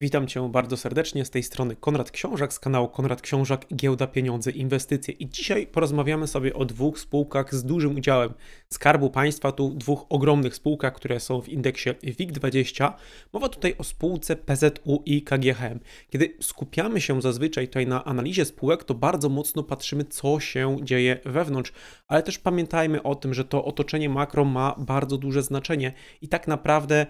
Witam Cię bardzo serdecznie z tej strony Konrad Książak z kanału Konrad Książak Giełda Pieniądze Inwestycje i dzisiaj porozmawiamy sobie o dwóch spółkach z dużym udziałem Skarbu Państwa, tu dwóch ogromnych spółkach, które są w indeksie WIG20. Mowa tutaj o spółce PZU i KGHM. Kiedy skupiamy się zazwyczaj tutaj na analizie spółek, to bardzo mocno patrzymy co się dzieje wewnątrz, ale też pamiętajmy o tym, że to otoczenie makro ma bardzo duże znaczenie i tak naprawdę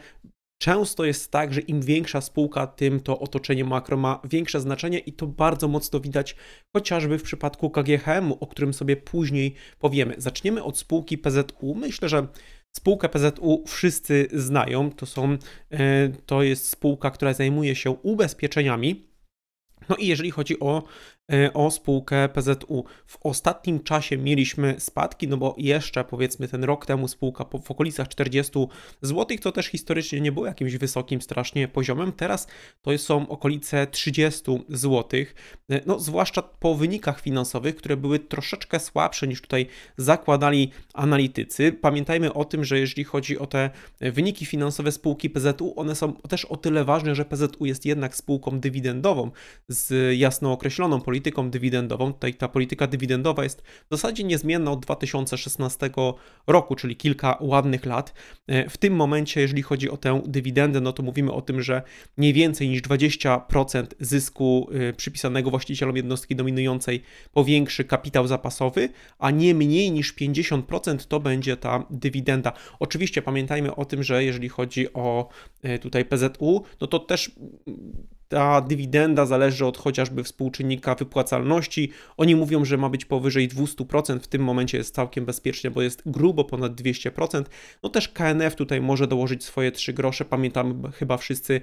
Często jest tak, że im większa spółka, tym to otoczenie makro ma większe znaczenie i to bardzo mocno widać chociażby w przypadku KGHM-u, o którym sobie później powiemy. Zaczniemy od spółki PZU. Myślę, że Spółkę PZU wszyscy znają. To, są, e, to jest spółka, która zajmuje się ubezpieczeniami. No i jeżeli chodzi o, e, o spółkę PZU, w ostatnim czasie mieliśmy spadki, no bo jeszcze powiedzmy ten rok temu spółka w okolicach 40 zł, to też historycznie nie było jakimś wysokim strasznie poziomem. Teraz to są okolice 30 zł, e, no zwłaszcza po wynikach finansowych, które były troszeczkę słabsze niż tutaj zakładali analitycy. Pamiętajmy o tym, że jeżeli chodzi o te wyniki finansowe spółki PZU, one są też o tyle ważne, że PZU jest jednak spółką dywidendową z jasno określoną polityką dywidendową. Tutaj ta polityka dywidendowa jest w zasadzie niezmienna od 2016 roku, czyli kilka ładnych lat. E, w tym momencie, jeżeli chodzi o tę dywidendę, no to mówimy o tym, że mniej więcej niż 20% zysku e, przypisanego właścicielom jednostki dominującej powiększy kapitał zapasowy, a nie mniej niż 50% to będzie ta dywidenda. Oczywiście pamiętajmy o tym, że jeżeli chodzi o e, tutaj PZU, no to też ta dywidenda zależy od chociażby współczynnika wypłacalności. Oni mówią, że ma być powyżej 200%, w tym momencie jest całkiem bezpiecznie, bo jest grubo ponad 200%. No też KNF tutaj może dołożyć swoje 3 grosze, pamiętam chyba wszyscy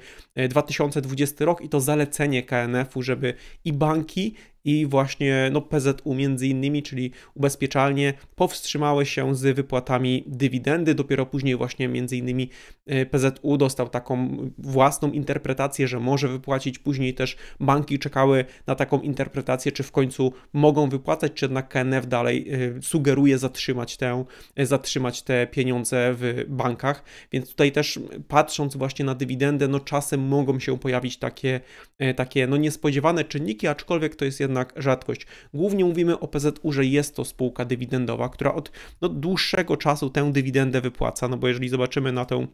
2020 e, rok i to zalecenie KNF-u, żeby i banki, i właśnie no, PZU między innymi, czyli ubezpieczalnie powstrzymały się z wypłatami dywidendy. Dopiero później właśnie między innymi e, PZU dostał taką własną interpretację, że może wypłacić. Później też banki czekały na taką interpretację, czy w końcu mogą wypłacać, czy jednak KNF dalej e, sugeruje zatrzymać tę, zatrzymać te pieniądze w bankach. Więc tutaj też patrząc właśnie na dywidendę, no czasem mogą się pojawić takie, e, takie no niespodziewane czynniki, aczkolwiek to jest jednak jednak rzadkość. Głównie mówimy o PZU, że jest to spółka dywidendowa, która od no, dłuższego czasu tę dywidendę wypłaca, no bo jeżeli zobaczymy na tą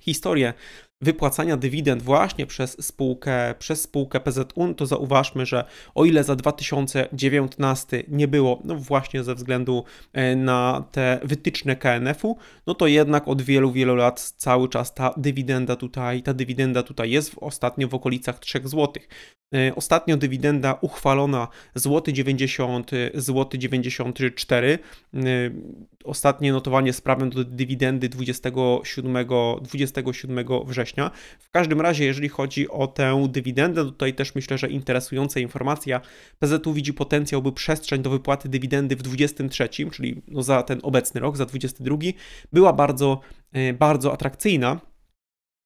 historię wypłacania dywidend właśnie przez spółkę, przez spółkę PZUN, to zauważmy, że o ile za 2019 nie było, no właśnie ze względu e, na te wytyczne KNF-u, no to jednak od wielu, wielu lat cały czas ta dywidenda tutaj, ta dywidenda tutaj jest w, ostatnio w okolicach 3 zł. E, ostatnio dywidenda uchwalona złoty 90, e, złoty 94. Ostatnie notowanie z prawem do dywidendy 27, 27 września września. W każdym razie, jeżeli chodzi o tę dywidendę, tutaj też myślę, że interesująca informacja. PZU widzi potencjał, by przestrzeń do wypłaty dywidendy w 2023, czyli no za ten obecny rok, za 22, była bardzo, e, bardzo atrakcyjna.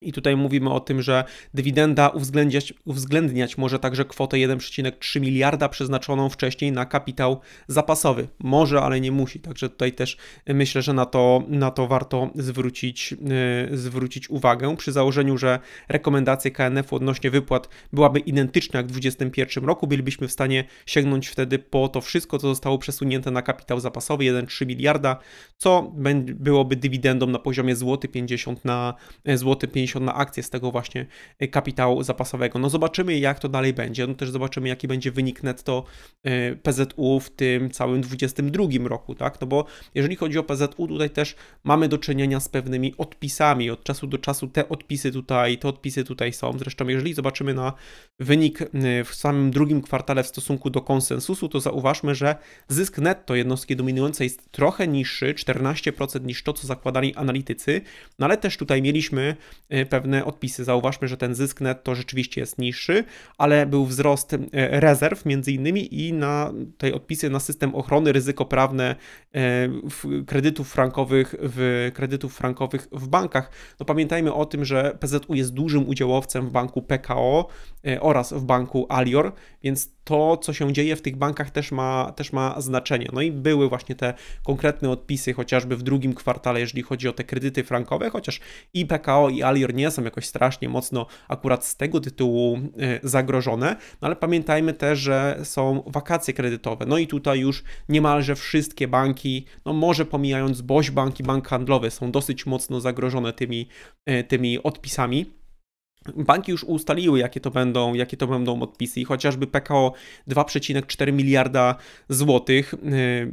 I tutaj mówimy o tym, że dywidenda uwzględniać, uwzględniać może także kwotę 1,3 miliarda przeznaczoną wcześniej na kapitał zapasowy. Może, ale nie musi. Także tutaj też myślę, że na to, na to warto zwrócić, yy, zwrócić uwagę. Przy założeniu, że rekomendacja KNF-u odnośnie wypłat byłaby identyczna jak w 2021 roku, bylibyśmy w stanie sięgnąć wtedy po to wszystko, co zostało przesunięte na kapitał zapasowy 1,3 miliarda, co byłoby dywidendą na poziomie złoty 50 na złoty 50 50 na akcję z tego właśnie y, kapitału zapasowego. No zobaczymy, jak to dalej będzie. No też zobaczymy, jaki będzie wynik netto y, PZU w tym całym 22 roku, tak? No bo jeżeli chodzi o PZU, tutaj też mamy do czynienia z pewnymi odpisami. Od czasu do czasu te odpisy tutaj, te odpisy tutaj są. Zresztą, jeżeli zobaczymy na wynik y, w samym drugim kwartale w stosunku do konsensusu, to zauważmy, że zysk netto jednostki dominującej jest trochę niższy, 14% niż to, co zakładali analitycy, no ale też tutaj mieliśmy Y, pewne odpisy. Zauważmy, że ten zysk netto rzeczywiście jest niższy, ale był wzrost y, rezerw między innymi i na tej odpisy na system ochrony ryzyko prawne y, kredytów frankowych w kredytów frankowych w bankach. No pamiętajmy o tym, że PZU jest dużym udziałowcem w banku PKO oraz w banku Alior, więc to, co się dzieje w tych bankach, też ma, też ma znaczenie. No i były właśnie te konkretne odpisy, chociażby w drugim kwartale, jeżeli chodzi o te kredyty frankowe, chociaż i PKO i Alior gier nie są jakoś strasznie mocno akurat z tego tytułu e, zagrożone, no ale pamiętajmy też, że są wakacje kredytowe. No i tutaj już niemalże wszystkie banki, no może pomijając Boś Bank i Bank Handlowy, są dosyć mocno zagrożone tymi, e, tymi odpisami. Banki już ustaliły, jakie to będą, jakie to będą odpisy, i chociażby PKO 2,4 miliarda złotych, y,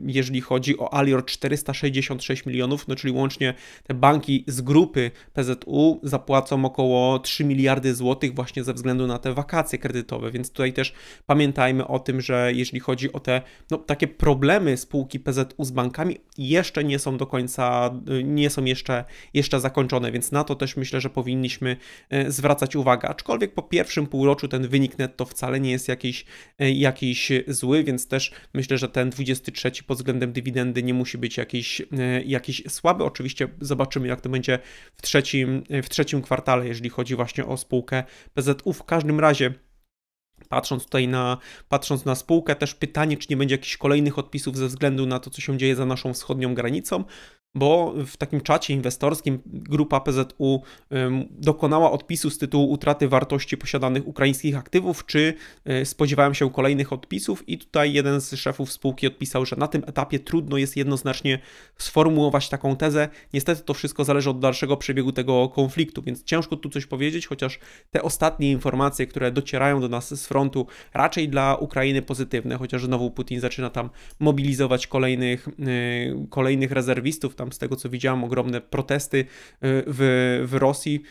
jeżeli chodzi o Alior 466 milionów, no czyli łącznie te banki z grupy PZU zapłacą około 3 miliardy złotych właśnie ze względu na te wakacje kredytowe, więc tutaj też pamiętajmy o tym, że jeżeli chodzi o te no, takie problemy spółki PZU z bankami, jeszcze nie są do końca, y, nie są jeszcze, jeszcze zakończone, więc na to też myślę, że powinniśmy y, zwracać zwracać uwagę, aczkolwiek po pierwszym półroczu ten wynik netto wcale nie jest jakiś, e, jakiś zły, więc też myślę, że ten 23 pod względem dywidendy nie musi być jakiś, e, jakiś słaby. Oczywiście zobaczymy, jak to będzie w trzecim, e, w trzecim kwartale, jeżeli chodzi właśnie o spółkę PZU. W każdym razie. Patrząc tutaj na, patrząc na spółkę, też pytanie, czy nie będzie jakichś kolejnych odpisów ze względu na to, co się dzieje za naszą wschodnią granicą bo w takim czacie inwestorskim grupa PZU dokonała odpisu z tytułu utraty wartości posiadanych ukraińskich aktywów, czy y, spodziewałem się kolejnych odpisów i tutaj jeden z szefów spółki odpisał, że na tym etapie trudno jest jednoznacznie sformułować taką tezę. Niestety to wszystko zależy od dalszego przebiegu tego konfliktu, więc ciężko tu coś powiedzieć, chociaż te ostatnie informacje, które docierają do nas z frontu, raczej dla Ukrainy pozytywne, chociaż znowu Putin zaczyna tam mobilizować kolejnych, y, kolejnych rezerwistów, tam tam z tego co widziałem ogromne protesty y, w, w Rosji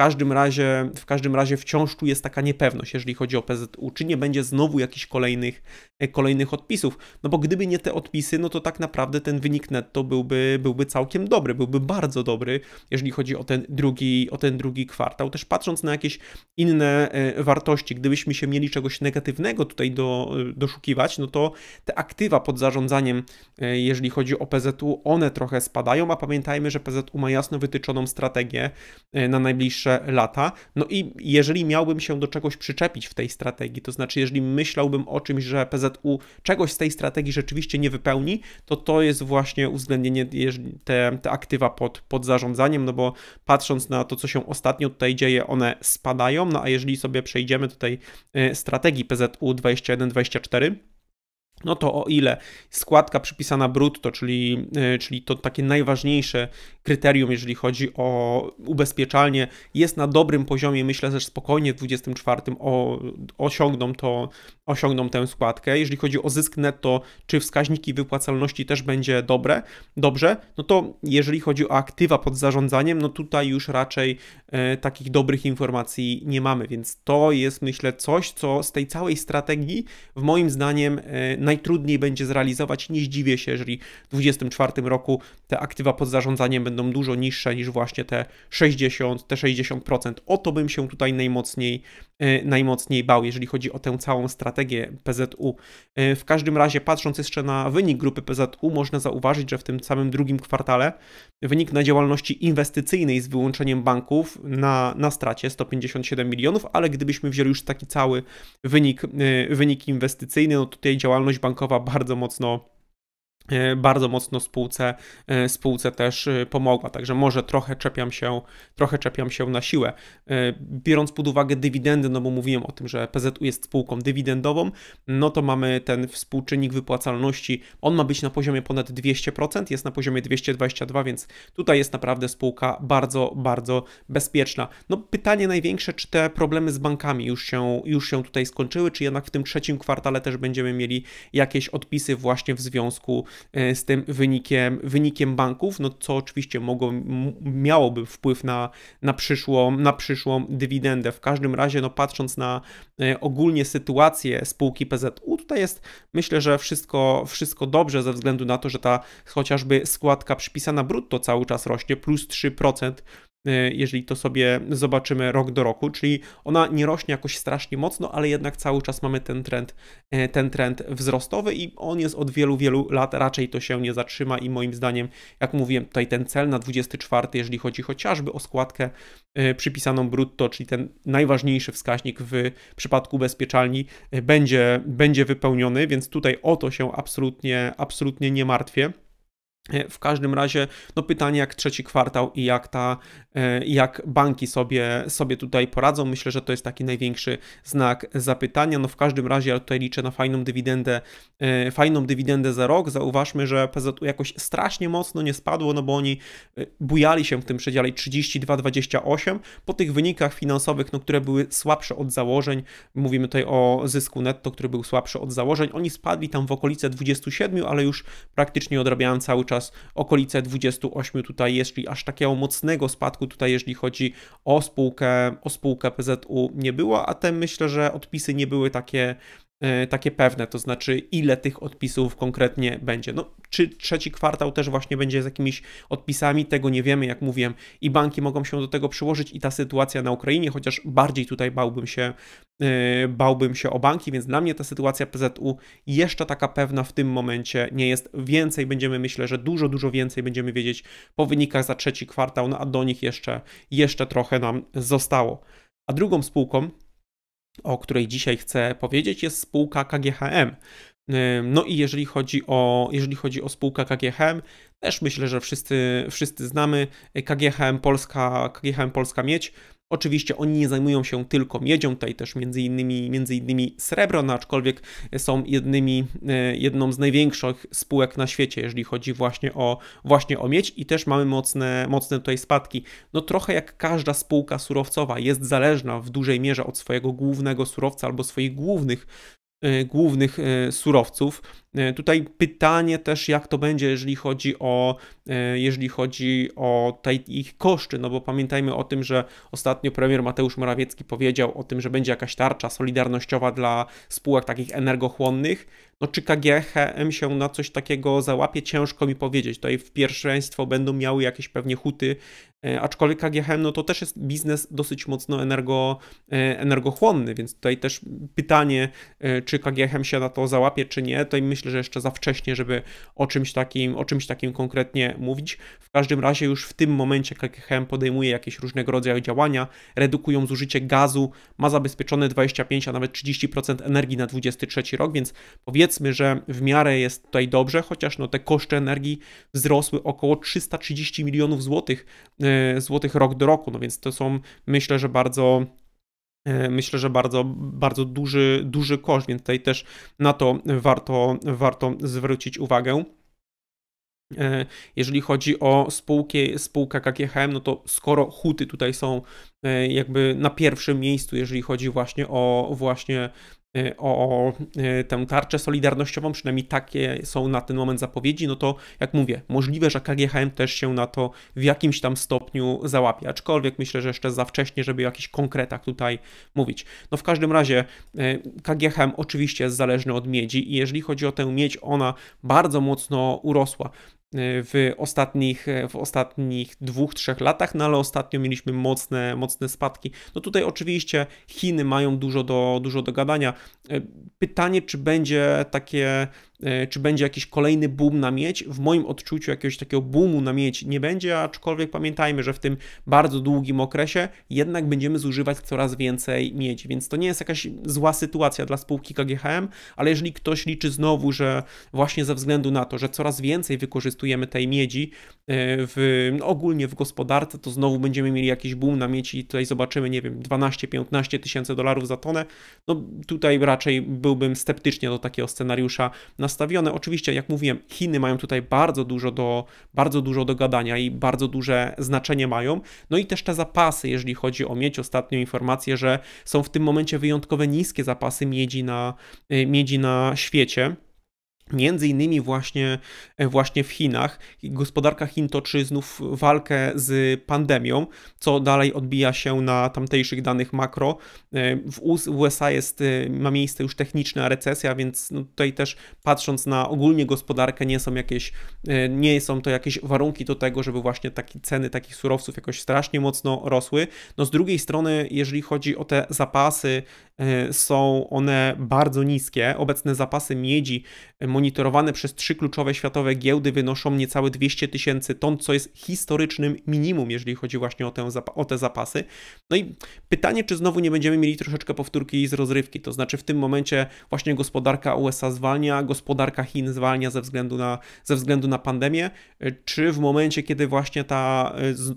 każdym razie, w każdym razie wciąż tu jest taka niepewność, jeżeli chodzi o PZU, czy nie będzie znowu jakichś kolejnych, e, kolejnych odpisów. No bo gdyby nie te odpisy, no to tak naprawdę ten wynik netto byłby, byłby całkiem dobry, byłby bardzo dobry, jeżeli chodzi o ten, drugi, o ten drugi kwartał. Też patrząc na jakieś inne e, wartości, gdybyśmy się mieli czegoś negatywnego tutaj do, e, doszukiwać, no to te aktywa pod zarządzaniem, jeżeli chodzi o PZU, one trochę spadają, a pamiętajmy, że PZU ma jasno wytyczoną strategię na najbliższe najbliższe lata. No i jeżeli miałbym się do czegoś przyczepić w tej strategii, to znaczy, jeżeli myślałbym o czymś, że PZU czegoś z tej strategii rzeczywiście nie wypełni, to to jest właśnie uwzględnienie te, te aktywa pod, pod zarządzaniem, no bo patrząc na to, co się ostatnio tutaj dzieje, one spadają, no a jeżeli sobie przejdziemy tutaj y, strategii PZU 21-24, no to o ile składka przypisana brutto, czyli, e, czyli to takie najważniejsze kryterium, jeżeli chodzi o ubezpieczalnie, jest na dobrym poziomie, myślę, że spokojnie w 24 o, osiągną, to, osiągną tę składkę. Jeżeli chodzi o zysk netto, czy wskaźniki wypłacalności też będzie dobre, dobrze, no to jeżeli chodzi o aktywa pod zarządzaniem, no tutaj już raczej e, takich dobrych informacji nie mamy, więc to jest myślę coś, co z tej całej strategii w moim zdaniem e, najtrudniej będzie zrealizować. Nie zdziwię się, jeżeli w 2024 roku te aktywa pod zarządzaniem będą dużo niższe niż właśnie te 60, te 60%. O to bym się tutaj najmocniej, e, najmocniej bał, jeżeli chodzi o tę całą strategię PZU. E, w każdym razie, patrząc jeszcze na wynik grupy PZU, można zauważyć, że w tym samym drugim kwartale wynik na działalności inwestycyjnej z wyłączeniem banków na, na stracie 157 milionów, ale gdybyśmy wzięli już taki cały wynik, e, wynik inwestycyjny, no tutaj działalność bankowa bardzo mocno E, bardzo mocno spółce, e, spółce też e, pomogła. Także może trochę czepiam się, trochę czepiam się na siłę. Biorąc pod uwagę dywidendy, no bo mówiłem o tym, że PZU jest spółką dywidendową, no to mamy ten współczynnik wypłacalności. On ma być na poziomie ponad 200%, jest na poziomie 222, więc tutaj jest naprawdę spółka bardzo, bardzo bezpieczna. No pytanie największe, czy te problemy z bankami już się, już się tutaj skończyły, czy jednak w tym trzecim kwartale też będziemy mieli jakieś odpisy właśnie w związku E, z tym wynikiem, wynikiem banków, no co oczywiście mogło, miałoby wpływ na, na, przyszłą, na przyszłą dywidendę. W każdym razie, no patrząc na e, ogólnie sytuację spółki PZU, tutaj jest myślę, że wszystko, wszystko dobrze ze względu na to, że ta chociażby składka przypisana brutto cały czas rośnie, plus 3% Y, jeżeli to sobie zobaczymy rok do roku, czyli ona nie rośnie jakoś strasznie mocno, ale jednak cały czas mamy ten trend, y, ten trend wzrostowy i on jest od wielu, wielu lat, raczej to się nie zatrzyma i moim zdaniem, jak mówiłem, tutaj ten cel na 24, jeżeli chodzi chociażby o składkę y, przypisaną brutto, czyli ten najważniejszy wskaźnik w przypadku ubezpieczalni będzie, będzie wypełniony, więc tutaj o to się absolutnie, absolutnie nie martwię. E, w każdym razie, no pytanie jak trzeci kwartał i jak ta, e, jak banki sobie, sobie tutaj poradzą. Myślę, że to jest taki największy znak zapytania. No w każdym razie ja tutaj liczę na fajną dywidendę, e, fajną dywidendę za rok. Zauważmy, że PZU jakoś strasznie mocno nie spadło, no bo oni bujali się w tym przedziale 32-28. Po tych wynikach finansowych, no które były słabsze od założeń, mówimy tutaj o zysku netto, który był słabszy od założeń, oni spadli tam w okolice 27, ale już praktycznie odrabiałem cały czas teraz okolice 28 tutaj, jeśli aż takiego mocnego spadku tutaj, jeżeli chodzi o spółkę, o spółkę PZU nie było, a te myślę, że odpisy nie były takie, Y, takie pewne, to znaczy ile tych odpisów konkretnie będzie. No, czy trzeci kwartał też właśnie będzie z jakimiś odpisami, tego nie wiemy, jak mówiłem, i banki mogą się do tego przyłożyć i ta sytuacja na Ukrainie, chociaż bardziej tutaj bałbym się, y, bałbym się o banki, więc dla mnie ta sytuacja PZU jeszcze taka pewna w tym momencie nie jest. Więcej będziemy, myślę, że dużo, dużo więcej będziemy wiedzieć po wynikach za trzeci kwartał, no a do nich jeszcze, jeszcze trochę nam zostało. A drugą spółką, o której dzisiaj chcę powiedzieć, jest spółka KGHM. No i jeżeli chodzi o, jeżeli chodzi o spółkę KGHM, też myślę, że wszyscy, wszyscy znamy KGHM Polska, KGHM Polska Miedź Oczywiście oni nie zajmują się tylko miedzią, tutaj też między innymi, między innymi srebro, no aczkolwiek są jednymi, e, jedną z największych spółek na świecie, jeżeli chodzi właśnie o, właśnie o miedź i też mamy mocne, mocne tutaj spadki. No trochę jak każda spółka surowcowa jest zależna w dużej mierze od swojego głównego surowca albo swoich głównych, e, głównych e, surowców E, tutaj pytanie też, jak to będzie, jeżeli chodzi o, e, jeżeli chodzi o te ich koszty, no bo pamiętajmy o tym, że ostatnio premier Mateusz Morawiecki powiedział o tym, że będzie jakaś tarcza solidarnościowa dla spółek takich energochłonnych. No czy KGHM się na coś takiego załapie? Ciężko mi powiedzieć. Tutaj w pierwszeństwo będą miały jakieś pewnie huty, e, aczkolwiek KGHM no to też jest biznes dosyć mocno energo, energochłonny, więc tutaj też pytanie, czy KGHM się na to załapie, czy nie. Tutaj myślę, myślę, że jeszcze za wcześnie, żeby o czymś takim, o czymś takim konkretnie mówić. W każdym razie już w tym momencie KGHM podejmuje jakieś różnego rodzaju działania, redukują zużycie gazu, ma zabezpieczone 25, a nawet 30% energii na 23 rok, więc powiedzmy, że w miarę jest tutaj dobrze, chociaż no te koszty energii wzrosły około 330 milionów złotych, e, złotych rok do roku, no więc to są myślę, że bardzo E, myślę, że bardzo, bardzo duży, duży koszt, więc tutaj też na to warto, warto zwrócić uwagę. E, jeżeli chodzi o spółki, spółkę KGHM, no to skoro huty tutaj są e, jakby na pierwszym miejscu, jeżeli chodzi właśnie o właśnie Y, o y, tę tarczę solidarnościową, przynajmniej takie są na ten moment zapowiedzi, no to jak mówię, możliwe, że KGHM też się na to w jakimś tam stopniu załapie, aczkolwiek myślę, że jeszcze za wcześnie, żeby o jakichś konkretach tutaj mówić. No w każdym razie y, KGHM oczywiście jest zależny od miedzi i jeżeli chodzi o tę miedź, ona bardzo mocno urosła. Y, w ostatnich, e, w ostatnich dwóch, trzech latach, no ale ostatnio mieliśmy mocne, mocne spadki. No tutaj oczywiście Chiny mają dużo do, dużo do gadania. E, pytanie, czy będzie takie E, czy będzie jakiś kolejny boom na miedź. W moim odczuciu jakiegoś takiego boomu na miedź nie będzie, aczkolwiek pamiętajmy, że w tym bardzo długim okresie jednak będziemy zużywać coraz więcej miedzi, więc to nie jest jakaś zła sytuacja dla spółki KGHM, ale jeżeli ktoś liczy znowu, że właśnie ze względu na to, że coraz więcej wykorzystujemy tej miedzi e, w, no ogólnie w gospodarce, to znowu będziemy mieli jakiś boom na miedź i tutaj zobaczymy, nie wiem, 12-15 tysięcy dolarów za tonę, no tutaj raczej byłbym sceptycznie do takiego scenariusza na nastawione. Oczywiście, jak mówiłem, Chiny mają tutaj bardzo dużo do, bardzo dużo do gadania i bardzo duże znaczenie mają. No i też te zapasy, jeżeli chodzi o miedź. Ostatnio informacje, że są w tym momencie wyjątkowe niskie zapasy miedzi na, y, miedzi na świecie. Między innymi właśnie, e, właśnie w Chinach. Gospodarka Chin toczy znów walkę z pandemią, co dalej odbija się na tamtejszych danych makro. E, w USA jest, e, ma miejsce już techniczna recesja, więc no tutaj też patrząc na ogólnie gospodarkę, nie są, jakieś, nie są to jakieś warunki do tego, żeby właśnie takie ceny takich surowców jakoś strasznie mocno rosły. No z drugiej strony, jeżeli chodzi o te zapasy, są one bardzo niskie. Obecne zapasy miedzi monitorowane przez trzy kluczowe światowe giełdy wynoszą niecałe 200 tysięcy ton, co jest historycznym minimum, jeżeli chodzi właśnie o, o te zapasy. No i pytanie, czy znowu nie będziemy mieli troszeczkę powtórki z rozrywki, to znaczy w tym momencie właśnie gospodarka USA zwalnia, gospodarka Chin zwalnia ze względu na, ze względu na pandemię, czy w momencie, kiedy właśnie ta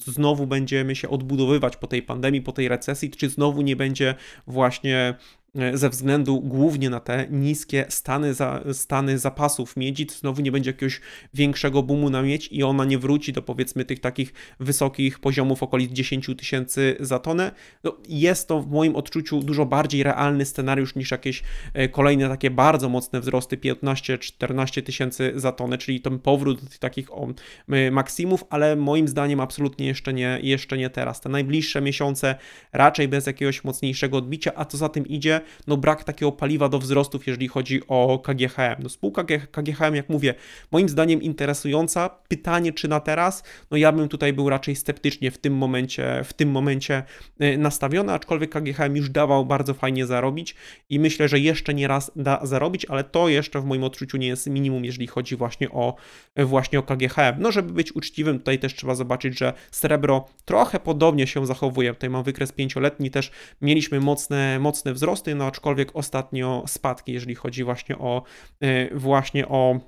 znowu będziemy się odbudowywać po tej pandemii, po tej recesji, czy znowu nie będzie właśnie E, ze względu głównie na te niskie stany, za, stany zapasów miedzi, znowu nie będzie jakiegoś większego boomu na miedź i ona nie wróci do powiedzmy tych takich wysokich poziomów okolic 10 tysięcy za tonę. No, jest to w moim odczuciu dużo bardziej realny scenariusz niż jakieś e, kolejne takie bardzo mocne wzrosty 15-14 tysięcy za tonę, czyli ten powrót do tych takich o, maksimów, ale moim zdaniem absolutnie jeszcze nie, jeszcze nie teraz. Te najbliższe miesiące raczej bez jakiegoś mocniejszego odbicia, a co za tym idzie, no brak takiego paliwa do wzrostów, jeżeli chodzi o KGHM. No spółka KGHM, jak mówię, moim zdaniem interesująca. Pytanie, czy na teraz? No ja bym tutaj był raczej sceptycznie w tym momencie, w tym momencie y, nastawiony, aczkolwiek KGHM już dawał bardzo fajnie zarobić i myślę, że jeszcze nie raz da zarobić, ale to jeszcze w moim odczuciu nie jest minimum, jeżeli chodzi właśnie o, właśnie o KGHM. No żeby być uczciwym, tutaj też trzeba zobaczyć, że srebro trochę podobnie się zachowuje. Tutaj mam wykres pięcioletni, też mieliśmy mocne, mocne wzrosty, no aczkolwiek ostatnio spadki, jeżeli chodzi właśnie o e, właśnie o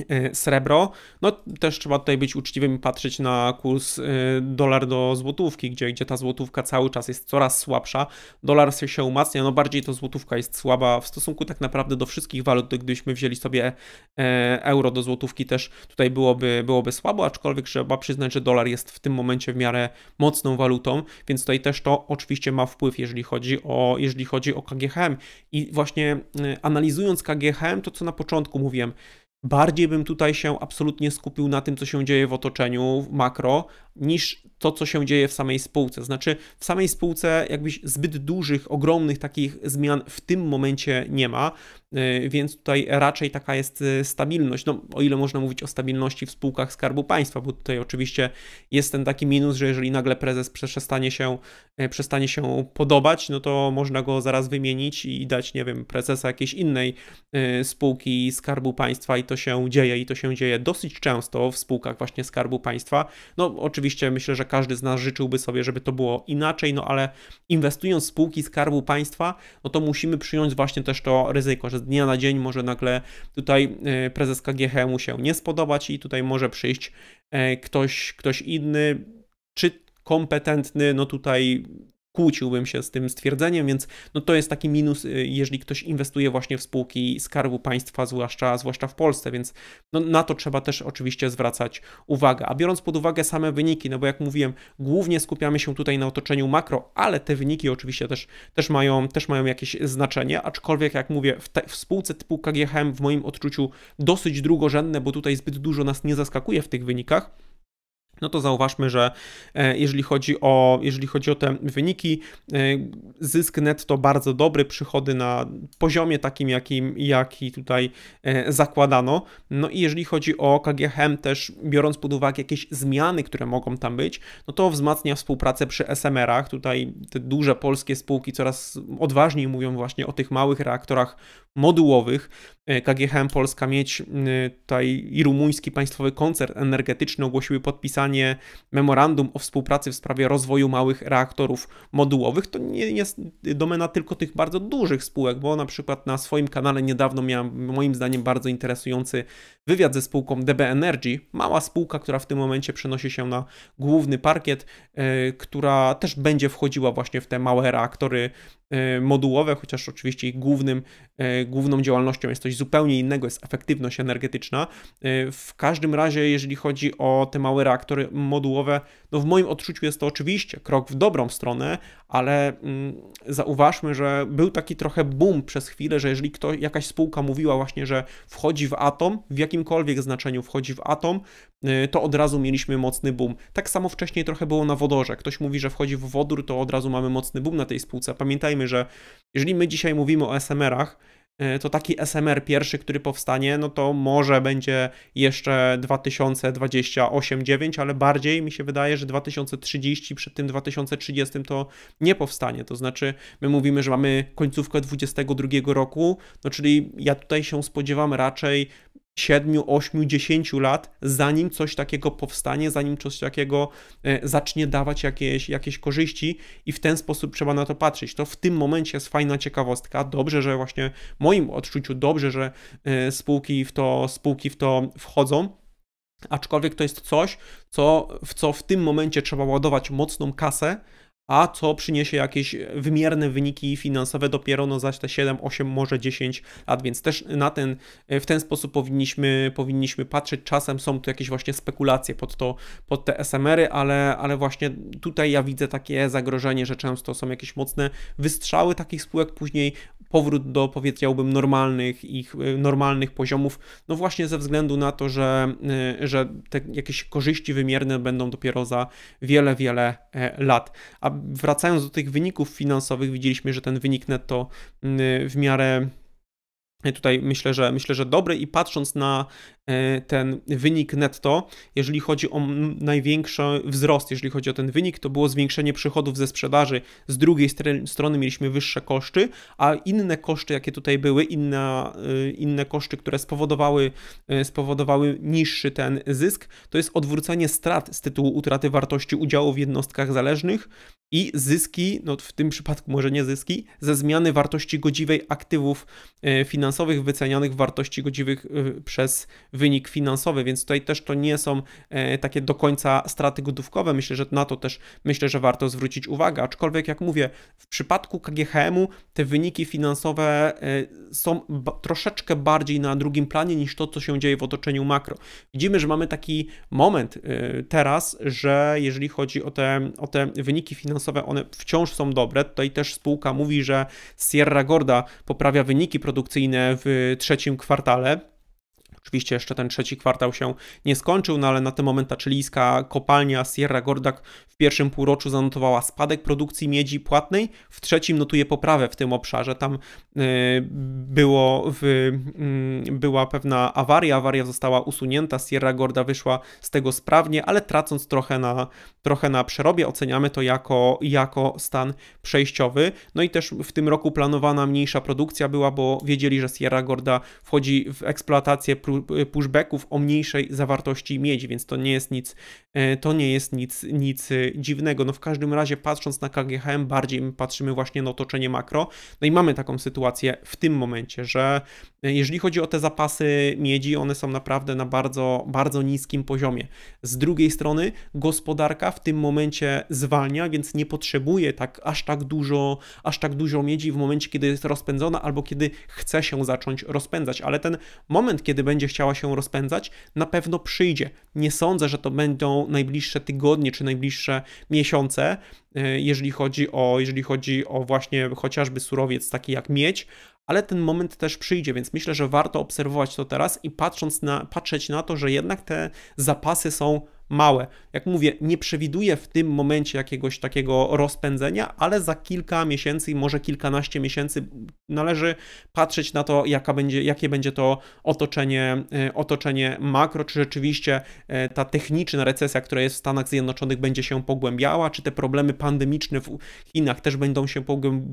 Y, srebro. No też trzeba tutaj być uczciwym i patrzeć na kurs y, dolar do złotówki, gdzie, gdzie ta złotówka cały czas jest coraz słabsza. Dolar się umacnia, no bardziej to złotówka jest słaba w stosunku tak naprawdę do wszystkich walut. Gdybyśmy wzięli sobie e, euro do złotówki też tutaj byłoby, byłoby słabo, aczkolwiek trzeba przyznać, że dolar jest w tym momencie w miarę mocną walutą, więc tutaj też to oczywiście ma wpływ, jeżeli chodzi o, jeżeli chodzi o KGHM. I właśnie y, analizując KGHM, to co na początku mówiłem, Bardziej bym tutaj się absolutnie skupił na tym, co się dzieje w otoczeniu w makro, niż to, co się dzieje w samej spółce. Znaczy, w samej spółce jakbyś zbyt dużych, ogromnych takich zmian w tym momencie nie ma, y, więc tutaj raczej taka jest y, stabilność. No, o ile można mówić o stabilności w spółkach Skarbu Państwa, bo tutaj oczywiście jest ten taki minus, że jeżeli nagle prezes przestanie się, y, przestanie się podobać, no to można go zaraz wymienić i dać, nie wiem, prezesa jakiejś innej spółki Skarbu Państwa i to się dzieje i to się dzieje dosyć często w spółkach właśnie Skarbu Państwa. No, oczywiście Oczywiście myślę, że każdy z nas życzyłby sobie, żeby to było inaczej, no ale inwestując w spółki Skarbu Państwa, no to musimy przyjąć właśnie też to ryzyko, że z dnia na dzień może nagle tutaj e, prezes KGH mu się nie spodobać i tutaj może przyjść e, ktoś, ktoś inny, czy kompetentny, no tutaj kłóciłbym się z tym stwierdzeniem, więc no to jest taki minus, y, jeżeli ktoś inwestuje właśnie w spółki Skarbu Państwa, zwłaszcza, zwłaszcza w Polsce, więc no na to trzeba też oczywiście zwracać uwagę. A biorąc pod uwagę same wyniki, no bo jak mówiłem, głównie skupiamy się tutaj na otoczeniu makro, ale te wyniki oczywiście też, też, mają, też mają jakieś znaczenie, aczkolwiek jak mówię, w, te, w spółce typu KGHM w moim odczuciu dosyć drugorzędne, bo tutaj zbyt dużo nas nie zaskakuje w tych wynikach, no to zauważmy, że e, jeżeli chodzi o, jeżeli chodzi o te wyniki, e, zysk netto bardzo dobry, przychody na poziomie takim, jakim, jaki tutaj e, zakładano. No i jeżeli chodzi o KGHM, też biorąc pod uwagę jakieś zmiany, które mogą tam być, no to wzmacnia współpracę przy SMR-ach. Tutaj te duże polskie spółki coraz odważniej mówią właśnie o tych małych reaktorach modułowych. KGHM Polska mieć tutaj i rumuński państwowy koncert energetyczny ogłosiły podpisanie podpisanie memorandum o współpracy w sprawie rozwoju małych reaktorów modułowych. To nie jest domena tylko tych bardzo dużych spółek, bo na przykład na swoim kanale niedawno miałem moim zdaniem bardzo interesujący wywiad ze spółką DB Energy, mała spółka, która w tym momencie przenosi się na główny parkiet, e, która też będzie wchodziła właśnie w te małe reaktory E, modułowe, chociaż oczywiście ich głównym, e, główną działalnością jest coś zupełnie innego, jest efektywność energetyczna. E, w każdym razie, jeżeli chodzi o te małe reaktory modułowe, no w moim odczuciu jest to oczywiście krok w dobrą stronę, ale mm, zauważmy, że był taki trochę boom przez chwilę, że jeżeli ktoś, jakaś spółka mówiła właśnie, że wchodzi w atom, w jakimkolwiek znaczeniu wchodzi w atom, y, to od razu mieliśmy mocny boom. Tak samo wcześniej trochę było na wodorze. Ktoś mówi, że wchodzi w wodór, to od razu mamy mocny boom na tej spółce. Pamiętajmy, że jeżeli my dzisiaj mówimy o SMR-ach, Y, to taki SMR pierwszy, który powstanie, no to może będzie jeszcze 2028-9, ale bardziej mi się wydaje, że 2030, przed tym 2030 to nie powstanie. To znaczy, my mówimy, że mamy końcówkę 2022 roku, no czyli ja tutaj się spodziewam raczej 7, 8, 10 lat, zanim coś takiego powstanie, zanim coś takiego e, zacznie dawać jakieś, jakieś korzyści i w ten sposób trzeba na to patrzeć. To w tym momencie jest fajna ciekawostka. Dobrze, że właśnie w moim odczuciu dobrze, że e, spółki w to, spółki w to wchodzą. Aczkolwiek to jest coś, co, w co w tym momencie trzeba ładować mocną kasę, a co przyniesie jakieś e, wymierne wyniki finansowe dopiero no zaś te 7, 8, może 10 lat, więc też na ten, e, w ten sposób powinniśmy, powinniśmy patrzeć. Czasem są tu jakieś właśnie spekulacje pod, to, pod te SMR-y, ale, ale właśnie tutaj ja widzę takie zagrożenie, że często są jakieś mocne wystrzały takich spółek, później powrót do powiedziałbym normalnych ich y, normalnych poziomów, no właśnie ze względu na to, że, y, że te jakieś korzyści wymierne będą dopiero za wiele, wiele e, lat. A wracając do tych wyników finansowych, widzieliśmy, że ten wynik netto y, w miarę e, tutaj myślę, że myślę, że dobry i patrząc na E, ten wynik netto, jeżeli chodzi o największy wzrost, jeżeli chodzi o ten wynik, to było zwiększenie przychodów ze sprzedaży. Z drugiej strony mieliśmy wyższe koszty, a inne koszty, jakie tutaj były, inna, e, inne koszty, które spowodowały, e, spowodowały niższy ten zysk, to jest odwrócenie strat z tytułu utraty wartości udziału w jednostkach zależnych i zyski, no w tym przypadku może nie zyski, ze zmiany wartości godziwej aktywów finansowych wycenianych w wartości godziwych przez wynik finansowy, więc tutaj też to nie są e, takie do końca straty gotówkowe. Myślę, że na to też myślę, że warto zwrócić uwagę. Aczkolwiek, jak mówię, w przypadku KGHM-u te wyniki finansowe e, są troszeczkę bardziej na drugim planie niż to, co się dzieje w otoczeniu makro. Widzimy, że mamy taki moment e, teraz, że jeżeli chodzi o te, o te wyniki finansowe, one wciąż są dobre. Tutaj też spółka mówi, że Sierra Gorda poprawia wyniki produkcyjne w trzecim kwartale Oczywiście jeszcze ten trzeci kwartał się nie skończył, no ale na ten moment ta czylijska kopalnia Sierra Gordak w pierwszym półroczu zanotowała spadek produkcji miedzi płatnej, w trzecim notuje poprawę w tym obszarze. Tam y, było w, mm, była pewna awaria, awaria została usunięta, Sierra Gorda wyszła z tego sprawnie, ale tracąc trochę na, trochę na przerobie, oceniamy to jako, jako stan przejściowy. No i też w tym roku planowana mniejsza produkcja była, bo wiedzieli, że Sierra Gorda wchodzi w eksploatację Y, pushbacków o mniejszej zawartości miedzi, więc to nie jest nic, e, to nie jest nic, nic e, dziwnego. No w każdym razie patrząc na KGHM bardziej patrzymy właśnie na otoczenie makro. No i mamy taką sytuację w tym momencie, że e, jeżeli chodzi o te zapasy miedzi, one są naprawdę na bardzo, bardzo niskim poziomie. Z drugiej strony gospodarka w tym momencie zwalnia, więc nie potrzebuje tak aż tak dużo, aż tak dużo miedzi w momencie, kiedy jest rozpędzona albo kiedy chce się zacząć rozpędzać, ale ten moment, kiedy będzie będzie chciała się rozpędzać, na pewno przyjdzie. Nie sądzę, że to będą najbliższe tygodnie czy najbliższe miesiące, e, jeżeli chodzi o, jeżeli chodzi o właśnie chociażby surowiec taki jak miedź, ale ten moment też przyjdzie, więc myślę, że warto obserwować to teraz i patrząc na, patrzeć na to, że jednak te zapasy są małe. Jak mówię, nie przewiduję w tym momencie jakiegoś takiego rozpędzenia, ale za kilka miesięcy i może kilkanaście miesięcy należy patrzeć na to, jaka będzie, jakie będzie to otoczenie, e, otoczenie makro, czy rzeczywiście e, ta techniczna recesja, która jest w Stanach Zjednoczonych, będzie się pogłębiała, czy te problemy pandemiczne w Chinach też będą się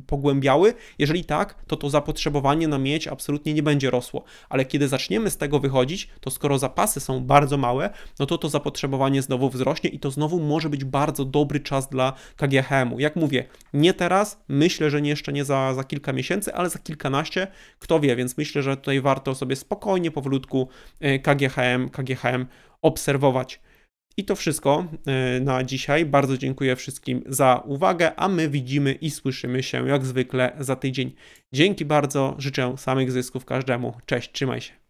pogłębiały. Jeżeli tak, to to zapotrzebowanie na mieć absolutnie nie będzie rosło, ale kiedy zaczniemy z tego wychodzić, to skoro zapasy są bardzo małe, no to to zapotrzebowanie podsumowanie znowu wzrośnie i to znowu może być bardzo dobry czas dla KGHM-u. Jak mówię, nie teraz, myślę, że jeszcze nie za, za kilka miesięcy, ale za kilkanaście, kto wie, więc myślę, że tutaj warto sobie spokojnie, powolutku e, KGHM, KGHM obserwować. I to wszystko e, na dzisiaj. Bardzo dziękuję wszystkim za uwagę, a my widzimy i słyszymy się jak zwykle za tydzień. Dzięki bardzo, życzę samych zysków każdemu. Cześć, trzymaj się.